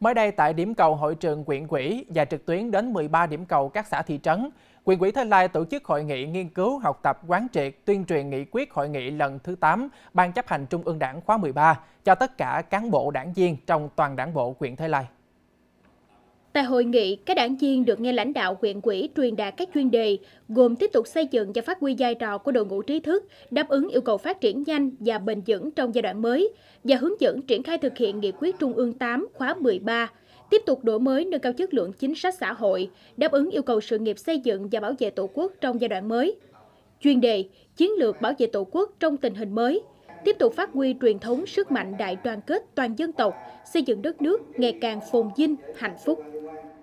Mới đây tại điểm cầu hội trường quyện quỹ và trực tuyến đến 13 điểm cầu các xã thị trấn, quyện quỹ Thái Lai tổ chức hội nghị nghiên cứu, học tập, quán triệt, tuyên truyền nghị quyết hội nghị lần thứ 8 Ban chấp hành Trung ương Đảng khóa 13 cho tất cả cán bộ đảng viên trong toàn đảng bộ quyện Thái Lai. Tại hội nghị, các đảng viên được nghe lãnh đạo huyện quỹ truyền đạt các chuyên đề, gồm tiếp tục xây dựng và phát huy vai trò của đội ngũ trí thức, đáp ứng yêu cầu phát triển nhanh và bền vững trong giai đoạn mới, và hướng dẫn triển khai thực hiện nghị quyết Trung ương 8 khóa 13, tiếp tục đổi mới nâng cao chất lượng chính sách xã hội, đáp ứng yêu cầu sự nghiệp xây dựng và bảo vệ Tổ quốc trong giai đoạn mới. Chuyên đề Chiến lược bảo vệ Tổ quốc trong tình hình mới, tiếp tục phát huy truyền thống sức mạnh đại đoàn kết toàn dân tộc, xây dựng đất nước ngày càng phồn vinh, hạnh phúc.